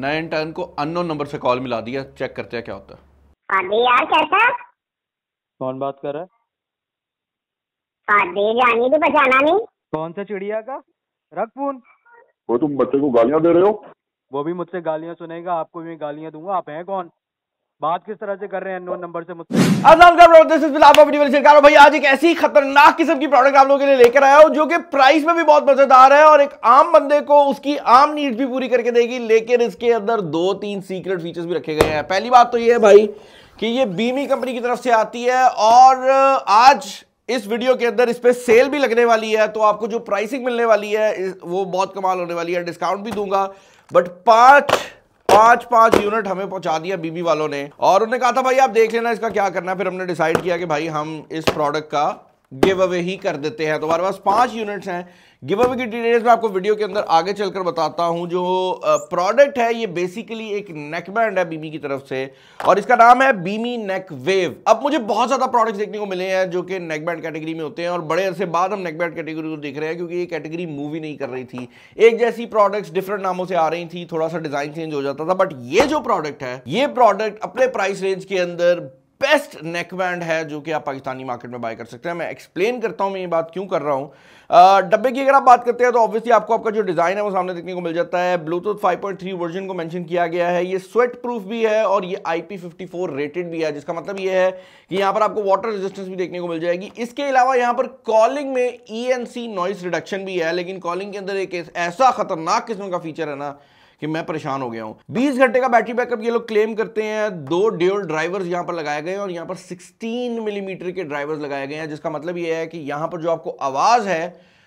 नए इंटर्न को unknown number से कॉल मिला दिया चेक करते हैं क्या होता है यार कैसा कौन बात कर रहा है जानी भी बचाना नहीं कौन सा चिड़िया का रख फोन वो तुम बच्चे को गालियां दे रहे हो वो भी मुझसे गालियां सुनेगा आपको भी गालियां दूंगा आप हैं कौन बात किस तरह से कर रहे हैं नोन नंबर से मुझसे भाई आज एक ऐसी खतरनाक किस्म की प्रोडक्ट आप लोगों के लिए लेकर आया हूं जो कि प्राइस में भी बहुत मजेदार है और एक आम बंदे को उसकी आम नीड भी पूरी करके देगी लेकिन इसके अंदर दो तीन सीक्रेट फीचर्स भी रखे गए हैं पहली बात तो ये है भाई कि ये बीमी कंपनी की तरफ से आती है और आज इस वीडियो के अंदर इस पर सेल भी लगने वाली है तो आपको जो प्राइसिंग मिलने वाली है वो बहुत कमाल होने वाली है डिस्काउंट भी दूंगा बट पांच पांच पांच यूनिट हमें पहुंचा दिया बीबी वालों ने और उन्होंने कहा था भाई आप देख लेना इसका क्या करना फिर हमने डिसाइड किया कि भाई हम इस प्रोडक्ट का गिव अवे ही कर देते हैं तो हमारे पास पांच यूनिट्स हैं गिव अवे की डिटेल्स में आपको वीडियो के अंदर आगे चलकर बताता हूं जो प्रोडक्ट है ये बेसिकली एक नेक बैंड है बीमी की तरफ से और इसका नाम है बीमी नेक वेव अब मुझे बहुत ज़्यादा प्रोडक्ट्स देखने को मिले हैं जो कि नेक बैंड कैटेगरी में होते हैं और बड़े अरसे बाद हम नेकबैंड कैटेगरी को देख रहे हैं क्योंकि ये कैटेगरी मूवी नहीं कर रही थी एक जैसी प्रोडक्ट्स डिफरेंट नामों से आ रही थी थोड़ा सा डिज़ाइन चेंज हो जाता था बट ये जो प्रोडक्ट है ये प्रोडक्ट अपने प्राइस रेंज के अंदर बेस्ट नेकबैंड है जो कि आप पाकिस्तानी मार्केट में बाय कर सकते हैं मैं एक्सप्लेन करता हूं मैं ये बात क्यों कर रहा हूं डब्बे की अगर आप बात करते हैं तो ऑब्वियसली आपको आपका जो डिज़ाइन है वो सामने देखने को मिल जाता है ब्लूटूथ 5.3 वर्जन को मेंशन किया गया है ये स्वेट प्रूफ भी है और ये IP54 रेटेड भी है जिसका मतलब ये है कि यहां पर आपको वाटर रेजिस्टेंस भी देखने को मिल जाएगी इसके अलावा यहां पर कॉलिंग में ई नॉइस रिडक्शन भी है लेकिन कॉलिंग के अंदर एक ऐसा खतरनाक किस्म का फीचर है ना कि मैं परेशान हो गया हूँ बीस घंटे का बैटरी बैकअप ये लोग क्लेम करते हैं दो ड्योल ड्राइवर्स यहाँ पर लगाए गए और यहाँ पर सिक्सटीन मिलीमीटर के ड्राइवर्स लगाए गए हैं जिसका मतलब ये है कि यहाँ पर जो आपको आवाज़ है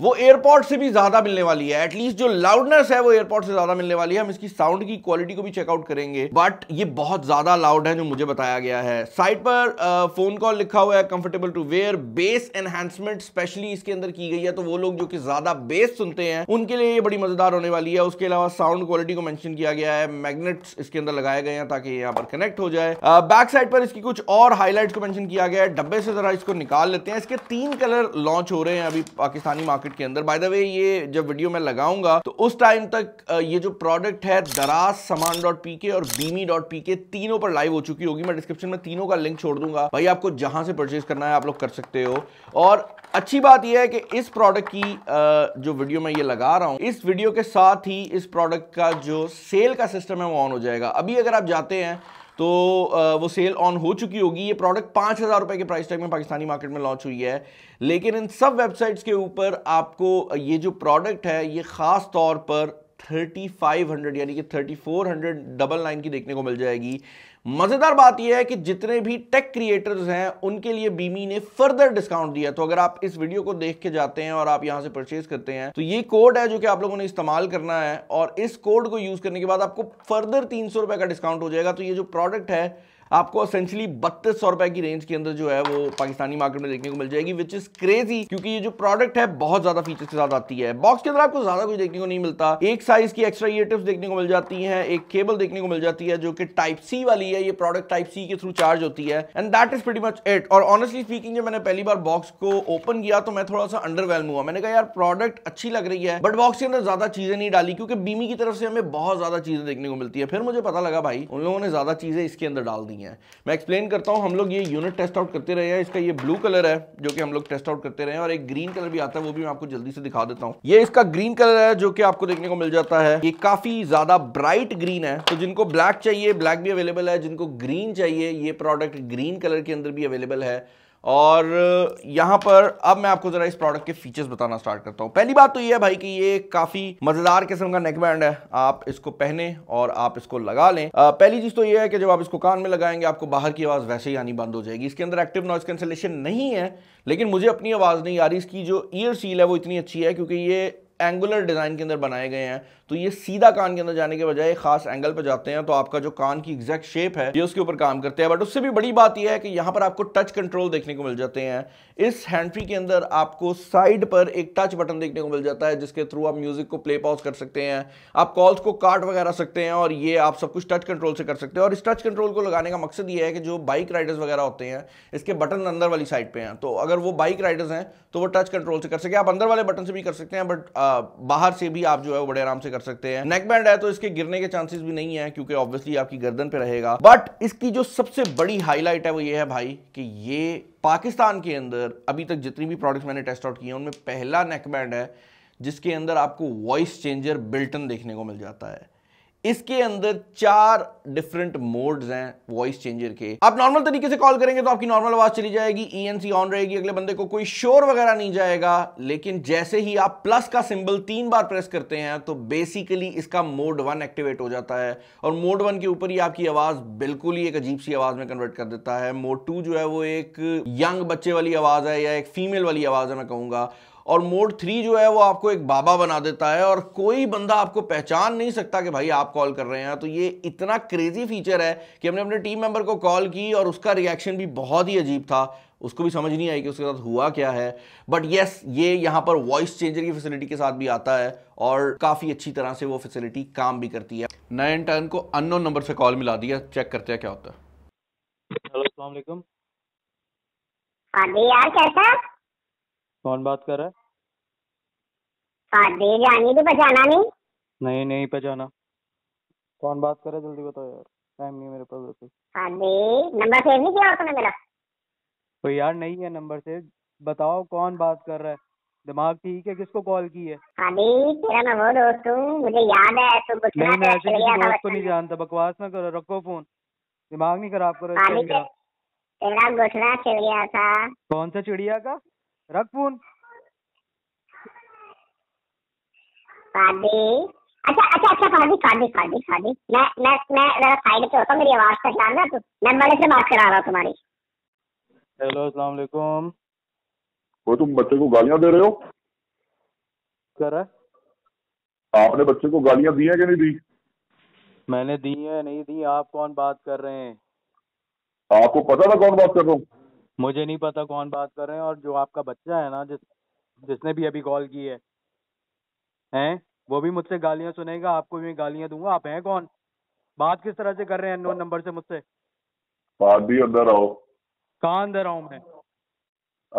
वो एयरपोर्ट से भी ज़्यादा मिलने वाली है एटलीस्ट जो लाउडनेस है वो एयरपोर्ट से ज़्यादा मिलने वाली है हम इसकी साउंड की क्वालिटी को भी चेकआउट करेंगे बट ये बहुत ज़्यादा लाउड है जो मुझे बताया गया है साइट पर फ़ोन कॉल लिखा हुआ है comfortable to wear bass enhancement specially इसके अंदर की गई है तो वो लोग जो कि ज़्यादा बेस सुनते हैं उनके लिए ये बड़ी मज़ेदार होने वाली है उसके अलावा साउंड क्वालिटी को मैंशन किया गया है मैग्नेट इसके अंदर लगाए गए हैं ताकि यहाँ पर कनेक्ट हो जाए बैक साइड पर इसकी कुछ और हाईलाइट को मैंशन किया गया है डब्बे से ज़रा इसको निकाल लेते हैं इसके तीन कलर लॉन्च हो रहे हैं अभी पाकिस्तानी मार्केट मार्केट के अंदर बाय द वे ये जब वीडियो मैं लगाऊंगा तो उस टाइम तक ये जो प्रोडक्ट है दराज समान डॉट पी के और बीमी डॉट पी के तीनों पर लाइव हो चुकी होगी मैं डिस्क्रिप्शन में तीनों का लिंक छोड़ दूंगा भाई आपको जहां से परचेज करना है आप लोग कर सकते हो और अच्छी बात यह है कि इस प्रोडक्ट की जो वीडियो मैं ये लगा रहा हूँ इस वीडियो के साथ ही इस प्रोडक्ट का जो सेल का सिस्टम है वो ऑन हो जाएगा अभी अगर आप जाते हैं तो वो सेल ऑन हो चुकी होगी ये प्रोडक्ट पांच हज़ार रुपए के प्राइस टैग में पाकिस्तानी मार्केट में लॉन्च हुई है लेकिन इन सब वेबसाइट्स के ऊपर आपको ये जो प्रोडक्ट है ये ख़ास तौर पर 3500 यानी कि 3400 डबल नाइन की देखने को मिल जाएगी मज़ेदार बात यह है कि जितने भी टेक क्रिएटर्स हैं उनके लिए बीमी ने फर्दर डिस्काउंट दिया तो अगर आप इस वीडियो को देख के जाते हैं और आप यहां से परचेज करते हैं तो ये कोड है जो कि आप लोगों ने इस्तेमाल करना है और इस कोड को यूज़ करने के बाद आपको फर्दर तीन सौ का डिस्काउंट हो जाएगा तो ये जो प्रोडक्ट है आपको असेंशली बत्तीस सौ रुपए की रेंज के अंदर जो है वो पाकिस्तानी मार्केट में देखने को मिल जाएगी विच इज क्रेजी क्योंकि ये जो प्रोडक्ट है बहुत ज्यादा फीचर्स के साथ आती है बॉक्स के अंदर आपको ज्यादा कुछ देखने को नहीं मिलता एक साइज की एक्स्ट्रा ईयर टिप्स देखने को मिल जाती है एक केबल देखने को मिल जाती है जो कि टाइप सी वाली है ये प्रोडक्ट टाइप सी के थ्रू चार्ज होती है and that is very much it और ऑनेस्टली स्पीकिंग जब मैंने पहली बार बॉक्स को ओपन किया तो मैं थोड़ा सा अंडरवेलम हुआ मैंने कहा यार प्रोडक्ट अच्छी लग रही है बट बॉक्स के अंदर ज्यादा चीजें नहीं डाली क्योंकि बीमी की तरफ से हमें बहुत ज्यादा चीजें देखने को मिलती है फिर मुझे पता लगा भाई उन लोगों ने ज्यादा चीजें इसके अंदर डाल दी नहीं है मैं एक्सप्लेन करता हूँ हम लोग ये यूनिट टेस्ट आउट करते रहे हैं इसका ये ब्लू कलर है जो कि हम लोग टेस्ट आउट करते रहे हैं और एक ग्रीन कलर भी आता है वो भी मैं आपको जल्दी से दिखा देता हूँ ये इसका ग्रीन कलर है जो कि आपको देखने को मिल जाता है ये काफी ज्यादा ब्राइट ग्रीन है तो जिनको ब्लैक चाहिए ब्लैक भी अवेलेबल है जिनको ग्रीन चाहिए ये प्रोडक्ट ग्रीन कलर के अंदर भी अवेलेबल है और यहाँ पर अब मैं आपको ज़रा इस प्रोडक्ट के फीचर्स बताना स्टार्ट करता हूँ पहली बात तो ये है भाई कि ये काफ़ी मज़ेदार किस्म का नेकबैंड है आप इसको पहने और आप इसको लगा लें आ, पहली चीज़ तो ये है कि जब आप इसको कान में लगाएंगे आपको बाहर की आवाज़ वैसे ही आनी बंद हो जाएगी इसके अंदर एक्टिव नॉइज़ कैंसिलेशन नहीं है लेकिन मुझे अपनी आवाज़ नहीं आ रही इसकी जो ईयर सील है वो इतनी अच्छी है क्योंकि ये एंगुलर डिज़ाइन के अंदर बनाए गए हैं तो ये सीधा कान के अंदर जाने के बजाय खास एंगल पर जाते हैं तो आपका जो कान की एग्जैक्ट शेप है ये उसके ऊपर काम करते हैं बट उससे भी बड़ी बात यह है कि यहाँ पर आपको टच कंट्रोल देखने को मिल जाते हैं इस हैंडफ्री के अंदर आपको साइड पर एक टच बटन देखने को मिल जाता है जिसके थ्रू आप म्यूजिक को प्ले पॉज कर सकते हैं आप कॉल्स को काट वगैरह सकते हैं और ये आप सब कुछ टच कंट्रोल से कर सकते हैं और इस टच कंट्रोल को लगाने का मकसद ये है कि जो बाइक राइडर्स वगैरह होते हैं इसके बटन अंदर वाली साइड पर हैं तो अगर वो बाइक राइडर्स हैं तो वो टच कंट्रोल से कर सके आप अंदर वाले बटन से भी कर सकते हैं बट बाहर से भी आप जो है वो बड़े आराम से कर कर सकते हैं नेक बैंड है तो इसके गिरने के चांसेस भी नहीं है क्योंकि ऑब्वियसली आपकी गर्दन पे रहेगा बट इसकी जो सबसे बड़ी हाईलाइट है वो ये है भाई कि ये पाकिस्तान के अंदर अभी तक जितनी भी प्रोडक्ट्स मैंने टेस्ट आउट किए उनमें पहला नेकबैंड है जिसके अंदर आपको वॉइस चेंजर बिल्टन देखने को मिल जाता है इसके अंदर चार डिफरेंट मोड्स हैं वॉइस चेंजर के आप नॉर्मल तरीके से कॉल करेंगे तो आपकी नॉर्मल आवाज चली जाएगी ईएनसी e ऑन रहेगी अगले बंदे को कोई शोर वगैरह नहीं जाएगा लेकिन जैसे ही आप प्लस का सिंबल तीन बार प्रेस करते हैं तो बेसिकली इसका मोड वन एक्टिवेट हो जाता है और मोड वन के ऊपर ही आपकी आवाज बिल्कुल ही एक अजीब सी आवाज में कन्वर्ट कर देता है मोड टू जो है वो एक यंग बच्चे वाली आवाज है या एक फीमेल वाली आवाज है मैं कहूंगा और मोड थ्री जो है वो आपको एक बाबा बना देता है और कोई बंदा आपको पहचान नहीं सकता कि भाई आप कॉल कर रहे हैं तो ये इतना क्रेजी फीचर है कि हमने अपने टीम मेंबर को कॉल की और उसका रिएक्शन भी बहुत ही अजीब था उसको भी समझ नहीं आई कि उसके साथ हुआ क्या है बट येस ये यहाँ पर वॉइस चेंजर की फैसिलिटी के साथ भी आता है और काफ़ी अच्छी तरह से वो फैसिलिटी काम भी करती है नए टर्न को अननोन नंबर से कॉल मिला दिया चेक करते हैं क्या होता है हेलो हाँ यार कैसा कौन बात कर रहा है सादे जानी भी तो पहचाना नहीं नहीं नहीं पहचाना कौन बात कर रहा है जल्दी बताओ यार टाइम नहीं मेरे पास वैसे सादे नंबर सेव नहीं किया आपने मेरा तो यार नहीं है नंबर सेव बताओ कौन बात कर रहा है दिमाग ठीक है किसको कॉल की है अभी तेरा मैं वो दोस्त हूँ मुझे याद है तो नहीं नहीं जानता बकवास ना करो रखो फोन दिमाग नहीं खराब करो तेरा घुसना चिड़िया था कौन सा चिड़िया का रख फोन अच्छा अच्छा अच्छा पादी पादी पादी पादी मैं मैं मैं जरा साइड पे होता मेरी आवाज कट जाना तो मैं बड़े से बात करा रहा तुम्हारी हेलो अस्सलाम वालेकुम वो तुम बच्चे को गालियां दे रहे हो कर आपने बच्चे को गालियां दी है कि नहीं दी मैंने दी है नहीं दी आप कौन बात कर रहे हैं आपको पता था कौन बात कर रहा हूँ मुझे नहीं पता कौन बात कर रहे हैं और जो आपका बच्चा है ना जिस जिसने भी अभी कॉल की है हैं वो भी मुझसे गालियां सुनेगा आपको भी गालियां दूंगा आप हैं कौन बात किस तरह से कर रहे हैं अननोन नंबर से मुझसे बात भी अंदर आओ कहा अंदर आऊ मैं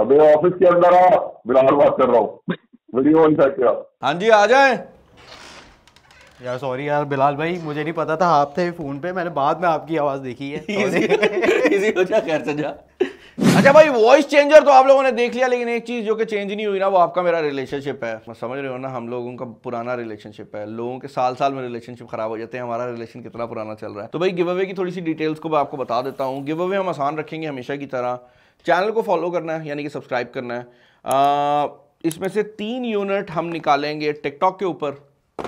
अबे ऑफिस के अंदर आओ बिलहाल बात कर रहा हूँ वीडियो ऑन करके आओ हाँ जी आ जाए यार सॉरी यार बिलाल भाई मुझे नहीं पता था आप थे फोन पे मैंने बाद में आपकी आवाज देखी है इसी वजह खैर सजा अच्छा भाई वॉइस चेंजर तो आप लोगों ने देख लिया लेकिन एक चीज़ जो कि चेंज नहीं हुई ना वो आपका मेरा रिलेशनशिप है मैं समझ रहे हो ना हम लोगों का पुराना रिलेशनशिप है लोगों के साल साल में रिलेशनशिप खराब हो जाते हैं हमारा रिलेशन कितना पुराना चल रहा है तो भाई गिव अवे की थोड़ी सी डिटेल्स को मैं आपको बता देता हूँ गिव अवे हम आसान रखेंगे हमेशा की तरह चैनल को फॉलो करना है यानी कि सब्सक्राइब करना है इसमें से तीन यूनिट हम निकालेंगे टिकटॉक के ऊपर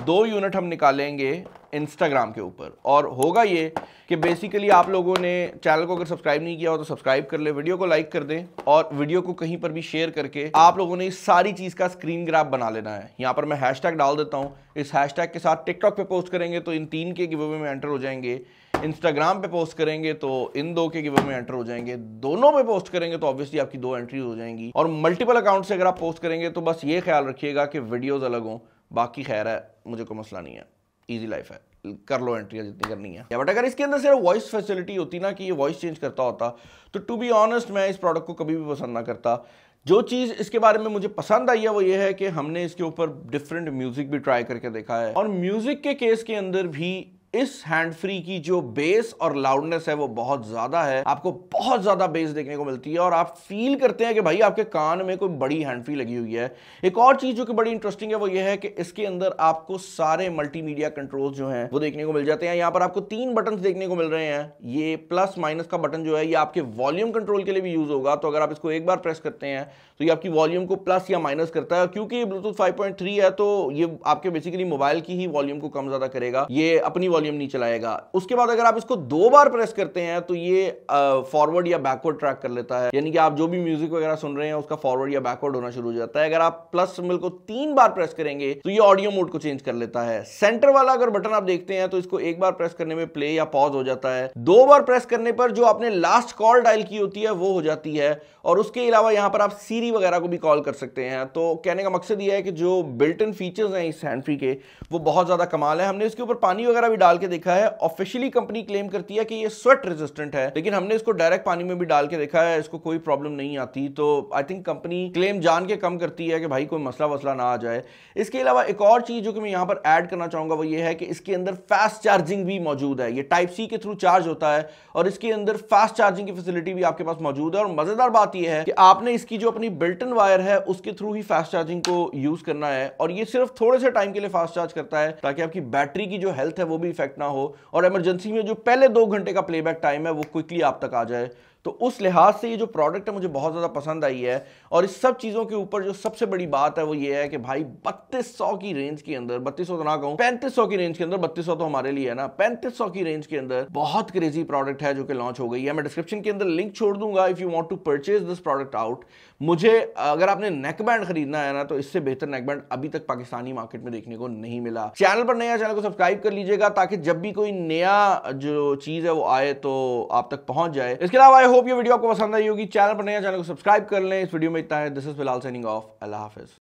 दो यूनिट हम निकालेंगे इंस्टाग्राम के ऊपर और होगा ये कि बेसिकली आप लोगों ने चैनल को अगर सब्सक्राइब नहीं किया हो तो सब्सक्राइब कर ले वीडियो को लाइक कर दें और वीडियो को कहीं पर भी शेयर करके आप लोगों ने इस सारी चीज़ का स्क्रीन ग्राफ बना लेना है यहाँ पर मैं हैश डाल देता हूँ इस हैश के साथ टिकटॉक पर पोस्ट करेंगे तो इन तीन के गिवे में एंटर हो जाएंगे इंस्टाग्राम पे पोस्ट करेंगे तो इन दो के गिवे में एंटर हो जाएंगे दोनों पे पोस्ट करेंगे तो ऑब्वियसली आपकी दो एंट्रीज हो जाएंगी और मल्टीपल अकाउंट से अगर आप पोस्ट करेंगे तो बस ये ख्याल रखिएगा कि वीडियोज़ अलग हों बाकी खैर है मुझे कोई मसला नहीं है ईजी लाइफ है कर लो एंट्री जितनी करनी है या बट अगर इसके अंदर सिर्फ वॉइस फैसिलिटी होती ना कि ये वॉइस चेंज करता होता तो टू बी ऑनेस्ट मैं इस प्रोडक्ट को कभी भी पसंद ना करता जो चीज़ इसके बारे में मुझे पसंद आई है वो ये है कि हमने इसके ऊपर डिफरेंट म्यूज़िक भी ट्राई करके देखा है और म्यूज़िक के केस के अंदर भी इस हैंड फ्री की जो बेस और लाउडनेस है वो बहुत ज्यादा है आपको बहुत ज्यादा बेस देखने को मिलती है और आप फील करते हैं कि भाई आपके कान में कोई बड़ी हैंड फ्री लगी हुई है एक और चीज जो कि बड़ी इंटरेस्टिंग है वो ये है कि इसके अंदर आपको सारे मल्टीमीडिया कंट्रोल जो है वो देखने को मिल जाते हैं यहाँ पर आपको तीन बटन देखने को मिल रहे हैं ये प्लस माइनस का बटन जो है ये आपके वॉल्यूम कंट्रोल के लिए भी यूज होगा तो अगर आप इसको एक बार प्रेस करते हैं तो ये आपकी वॉल्यूम को प्लस या माइनस करता है क्योंकि ब्लूटूथ फाइव है तो ये आपके बेसिकली मोबाइल की ही वॉल्यूम को कम ज्यादा करेगा ये अपनी वॉल्यूम वॉल्यूम नहीं चलाएगा उसके बाद अगर आप इसको दो बार प्रेस करते हैं तो ये फॉरवर्ड या बैकवर्ड ट्रैक कर लेता है यानी कि आप जो भी म्यूजिक वगैरह सुन रहे हैं उसका फॉरवर्ड या बैकवर्ड होना शुरू हो जाता है अगर आप प्लस सिंबल को तीन बार प्रेस करेंगे तो ये ऑडियो मोड को चेंज कर लेता है सेंटर वाला अगर बटन आप देखते हैं तो इसको एक बार प्रेस करने में प्ले या पॉज हो जाता है दो बार प्रेस करने पर जो आपने लास्ट कॉल डायल की होती है वो हो जाती है और उसके अलावा यहां पर आप सीरी वगैरह को भी कॉल कर सकते हैं तो कहने का मकसद यह है कि जो बिल्ट इन फीचर्स हैं इस हैंड फ्री के वो बहुत ज़्यादा कमाल है हमने इसके ऊपर पानी वगैरह भी डाल डाल के देखा है ऑफिशियली कंपनी क्लेम करती है कि ये स्वेट रेजिस्टेंट है लेकिन हमने इसको डायरेक्ट पानी में भी डाल के देखा है इसको कोई प्रॉब्लम नहीं आती तो आई थिंक कंपनी क्लेम जान के कम करती है कि भाई कोई मसला वसला ना आ जाए इसके अलावा एक और चीज़ जो कि मैं यहां पर ऐड करना चाहूंगा वो ये है कि इसके अंदर फास्ट चार्जिंग भी मौजूद है ये टाइप सी के थ्रू चार्ज होता है और इसके अंदर फास्ट चार्जिंग की फैसिलिटी भी आपके पास मौजूद है और मज़ेदार बात यह है कि आपने इसकी जो अपनी बिल्टन वायर है उसके थ्रू ही फास्ट चार्जिंग को यूज़ करना है और ये सिर्फ थोड़े से टाइम के लिए फास्ट चार्ज करता है ताकि आपकी बैटरी की जो हेल्थ है वो भी इफेक्ट ना हो और इमरजेंसी में जो पहले दो घंटे का प्लेबैक टाइम है वो क्विकली आप तक आ जाए तो उस लिहाज से ये जो प्रोडक्ट है मुझे बहुत ज़्यादा पसंद आई है और इस सब चीज़ों के ऊपर जो सबसे बड़ी बात है वो ये है कि भाई बत्तीस सौ की रेंज के अंदर बत्तीस सौ तो ना कहूँ पैंतीस सौ की रेंज के अंदर बत्तीस सौ तो हमारे लिए है ना पैंतीस सौ की रेंज के अंदर बहुत क्रेजी प्रोडक्ट है जो कि लॉन्च हो गई है मैं डिस्क्रिप्शन के अंदर लिंक छोड़ दूंगा if you want to purchase this product out मुझे अगर आपने नेकबैंड खरीदना है ना तो इससे बेहतर नेकबैंड अभी तक पाकिस्तानी मार्केट में देखने को नहीं मिला चैनल पर नया चैनल को सब्सक्राइब कर लीजिएगा ताकि जब भी कोई नया जो चीज़ है वो आए तो आप तक पहुँच जाए इसके अलावा आई होप ये वीडियो आपको पसंद आई होगी चैनल पर नया चैनल को सब्सक्राइब कर लें इस वीडियो में इतना है दिस इज फिलहाल साइनिंग ऑफ अल्लाह हाफिज़